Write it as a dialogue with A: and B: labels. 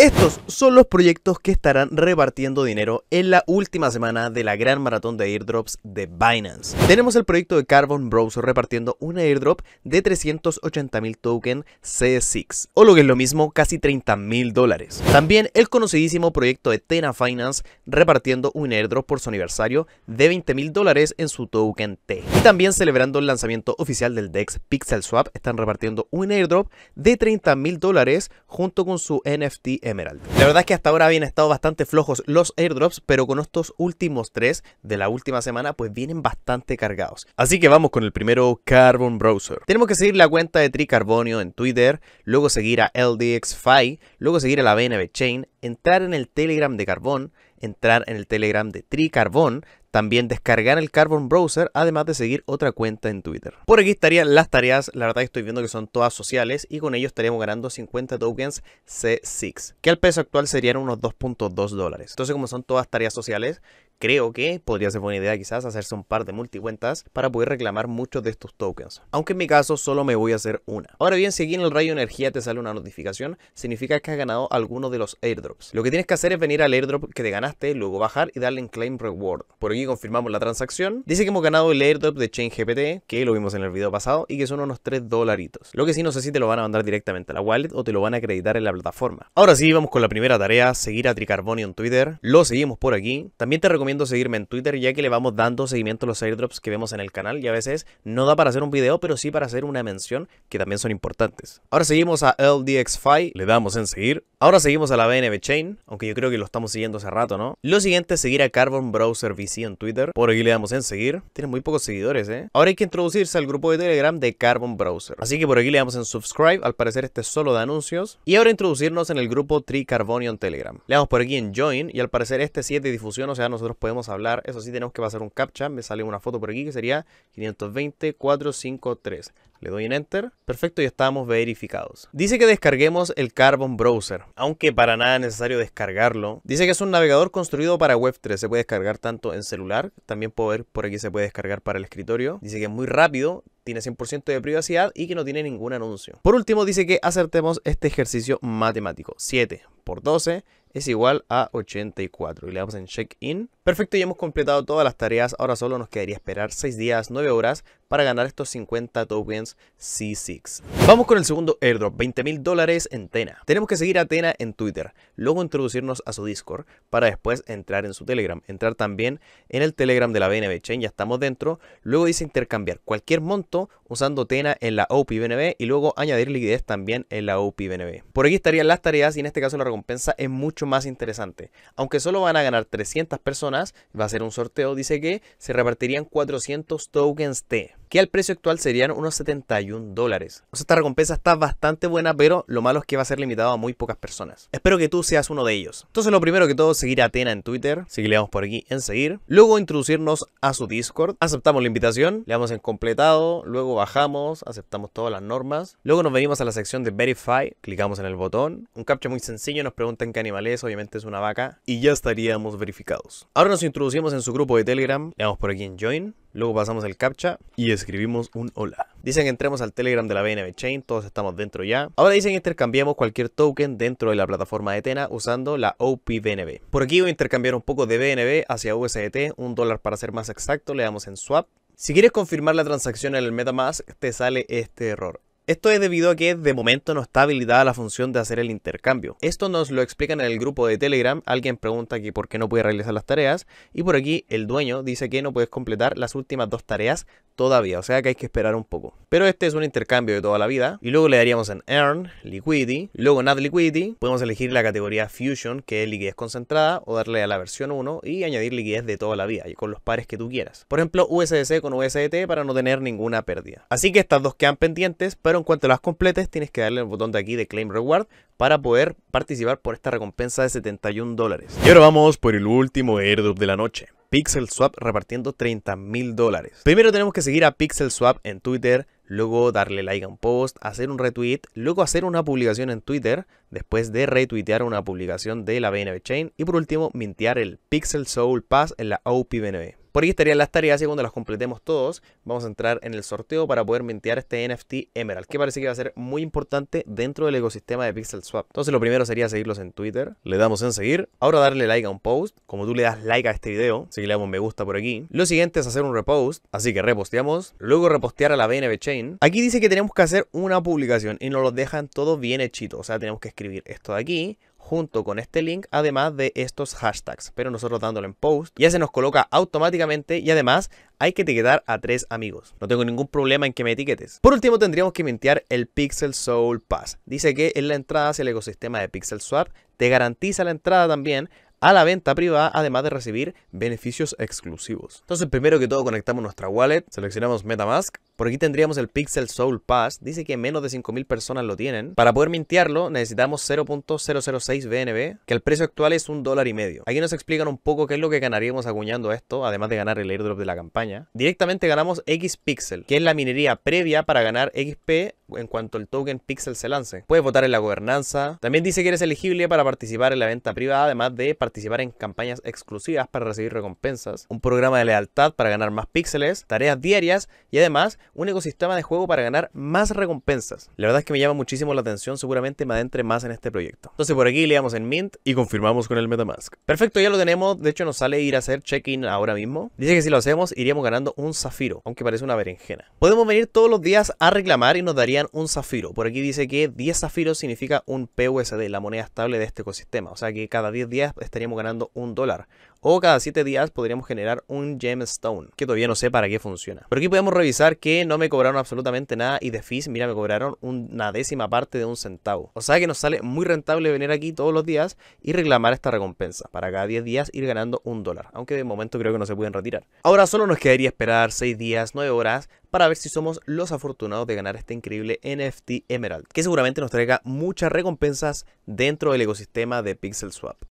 A: Estos son los proyectos que estarán repartiendo dinero en la última semana de la gran maratón de airdrops de Binance. Tenemos el proyecto de Carbon Browser repartiendo un airdrop de 380.000 token C6, o lo que es lo mismo, casi 30.000 dólares. También el conocidísimo proyecto de Tena Finance repartiendo un airdrop por su aniversario de 20.000 dólares en su token T. Y también celebrando el lanzamiento oficial del DEX Pixel Swap, están repartiendo un airdrop de 30.000 dólares junto con su NFT la verdad es que hasta ahora habían estado bastante flojos los airdrops, pero con estos últimos tres de la última semana pues vienen bastante cargados. Así que vamos con el primero, Carbon Browser. Tenemos que seguir la cuenta de Tricarbonio en Twitter, luego seguir a LDXFi, luego seguir a la BNB Chain, entrar en el Telegram de Carbón, entrar en el Telegram de Tricarbón, también descargar el Carbon Browser, además de seguir otra cuenta en Twitter. Por aquí estarían las tareas, la verdad que estoy viendo que son todas sociales y con ello estaríamos ganando 50 tokens C6, que al peso actual serían unos 2.2 dólares. Entonces como son todas tareas sociales, creo que podría ser buena idea quizás hacerse un par de multicuentas para poder reclamar muchos de estos tokens. Aunque en mi caso solo me voy a hacer una. Ahora bien, si aquí en el rayo energía te sale una notificación, significa que has ganado alguno de los airdrops. Lo que tienes que hacer es venir al airdrop que te ganaste, luego bajar y darle en claim reward. Por aquí confirmamos la transacción. Dice que hemos ganado el airdrop de ChainGPT, que lo vimos en el video pasado, y que son unos 3 dolaritos. Lo que sí no sé si te lo van a mandar directamente a la wallet o te lo van a acreditar en la plataforma. Ahora sí, vamos con la primera tarea, seguir a Tricarboni en Twitter. Lo seguimos por aquí. También te recomiendo seguirme en Twitter ya que le vamos dando seguimiento a los airdrops que vemos en el canal y a veces no da para hacer un video, pero sí para hacer una mención que también son importantes. Ahora seguimos a LDXFi, le damos en seguir. Ahora seguimos a la BNB Chain, aunque yo creo que lo estamos siguiendo hace rato, ¿no? Lo siguiente es seguir a Carbon Browser VC en Twitter. Por aquí le damos en seguir. Tiene muy pocos seguidores, ¿eh? Ahora hay que introducirse al grupo de Telegram de Carbon Browser. Así que por aquí le damos en subscribe, al parecer este solo de anuncios. Y ahora introducirnos en el grupo Tricarbonion Telegram. Le damos por aquí en join y al parecer este 7 de difusión, o sea, nosotros podemos hablar. Eso sí, tenemos que pasar un captcha. Me sale una foto por aquí que sería 520-453. Le doy en Enter. Perfecto, y estamos verificados. Dice que descarguemos el Carbon Browser, aunque para nada es necesario descargarlo. Dice que es un navegador construido para Web3. Se puede descargar tanto en celular, también puedo ver por aquí se puede descargar para el escritorio. Dice que es muy rápido, tiene 100% de privacidad y que no tiene ningún anuncio. Por último, dice que acertemos este ejercicio matemático. 7 por 12 es igual a 84. Y le damos en check in. Perfecto, ya hemos completado todas las tareas. Ahora solo nos quedaría esperar 6 días, 9 horas para ganar estos 50 tokens C6. Vamos con el segundo airdrop, 20 mil dólares en Tena. Tenemos que seguir a Tena en Twitter, luego introducirnos a su Discord para después entrar en su Telegram. Entrar también en el Telegram de la BNB Chain, ya estamos dentro. Luego dice intercambiar cualquier monto usando Tena en la BNB y luego añadir liquidez también en la BNB, Por aquí estarían las tareas y en este caso la recompensa es mucho más interesante. Aunque solo van a ganar 300 personas, va a ser un sorteo, dice que se repartirían 400 tokens T que al precio actual serían unos 71 dólares. O sea, esta recompensa está bastante buena, pero lo malo es que va a ser limitado a muy pocas personas. Espero que tú seas uno de ellos. Entonces, lo primero que todo, seguir a Atena en Twitter, así que le damos por aquí en seguir. Luego, introducirnos a su Discord, aceptamos la invitación, le damos en completado, luego bajamos, aceptamos todas las normas. Luego nos venimos a la sección de Verify, clicamos en el botón, un captcha muy sencillo, nos preguntan qué animal es, obviamente es una vaca, y ya estaríamos verificados. Ahora nos introducimos en su grupo de Telegram, le damos por aquí en Join, Luego pasamos el captcha y escribimos un hola. Dicen entremos al Telegram de la BNB Chain, todos estamos dentro ya. Ahora dicen intercambiamos cualquier token dentro de la plataforma de Tena usando la OPBNB. Por aquí voy a intercambiar un poco de BNB hacia USDT, un dólar para ser más exacto, le damos en swap. Si quieres confirmar la transacción en el MetaMask, te sale este error. Esto es debido a que de momento no está habilitada la función de hacer el intercambio. Esto nos lo explican en el grupo de Telegram. Alguien pregunta que por qué no puede realizar las tareas. Y por aquí el dueño dice que no puedes completar las últimas dos tareas todavía, o sea que hay que esperar un poco. Pero este es un intercambio de toda la vida. Y luego le daríamos en Earn, Liquidity, luego en Add Liquidity. Podemos elegir la categoría Fusion, que es liquidez concentrada, o darle a la versión 1 y añadir liquidez de toda la vida, y con los pares que tú quieras. Por ejemplo, USDC con USDT para no tener ninguna pérdida. Así que estas dos quedan pendientes, pero en cuanto las completes, tienes que darle el botón de aquí de Claim Reward para poder participar por esta recompensa de 71 dólares. Y ahora vamos por el último airdrop de la noche. Pixel Swap repartiendo 30 mil dólares. Primero tenemos que seguir a Pixel Swap en Twitter, luego darle like a un post, hacer un retweet, luego hacer una publicación en Twitter, después de retuitear una publicación de la BNB Chain y por último mintear el Pixel Soul Pass en la OPBNB por ahí estarían las tareas y cuando las completemos todos, vamos a entrar en el sorteo para poder mintear este NFT Emerald, que parece que va a ser muy importante dentro del ecosistema de Pixel Swap. Entonces lo primero sería seguirlos en Twitter, le damos en seguir, ahora darle like a un post, como tú le das like a este video, si le damos me gusta por aquí. Lo siguiente es hacer un repost, así que reposteamos, luego repostear a la BNB Chain. Aquí dice que tenemos que hacer una publicación y nos lo dejan todo bien hechito, o sea, tenemos que escribir esto de aquí, junto con este link, además de estos hashtags, pero nosotros dándole en post, ya se nos coloca automáticamente y además hay que etiquetar a tres amigos. No tengo ningún problema en que me etiquetes. Por último, tendríamos que mintear el Pixel Soul Pass. Dice que es la entrada hacia el ecosistema de Pixel Swap te garantiza la entrada también a la venta privada, además de recibir beneficios exclusivos. Entonces, primero que todo, conectamos nuestra wallet, seleccionamos MetaMask, por aquí tendríamos el Pixel Soul Pass. Dice que menos de 5.000 personas lo tienen. Para poder mintiarlo necesitamos 0.006 BNB, que el precio actual es un dólar y medio. Aquí nos explican un poco qué es lo que ganaríamos acuñando esto, además de ganar el airdrop de la campaña. Directamente ganamos X Pixel, que es la minería previa para ganar XP en cuanto el token Pixel se lance. Puedes votar en la gobernanza. También dice que eres elegible para participar en la venta privada, además de participar en campañas exclusivas para recibir recompensas, un programa de lealtad para ganar más píxeles, tareas diarias y además un ecosistema de juego para ganar más recompensas. La verdad es que me llama muchísimo la atención, seguramente me adentre más en este proyecto. Entonces por aquí le damos en Mint y confirmamos con el Metamask. Perfecto, ya lo tenemos, de hecho nos sale ir a hacer check-in ahora mismo. Dice que si lo hacemos iríamos ganando un zafiro, aunque parece una berenjena. Podemos venir todos los días a reclamar y nos darían un zafiro. Por aquí dice que 10 zafiros significa un PUSD, la moneda estable de este ecosistema. O sea que cada 10 días estaríamos ganando un dólar o cada 7 días podríamos generar un gemstone, que todavía no sé para qué funciona. Pero aquí podemos revisar que no me cobraron absolutamente nada y de fees, mira, me cobraron una décima parte de un centavo. O sea que nos sale muy rentable venir aquí todos los días y reclamar esta recompensa, para cada 10 días ir ganando un dólar, aunque de momento creo que no se pueden retirar. Ahora solo nos quedaría esperar 6 días, 9 horas, para ver si somos los afortunados de ganar este increíble NFT Emerald, que seguramente nos traiga muchas recompensas dentro del ecosistema de Pixel Swap.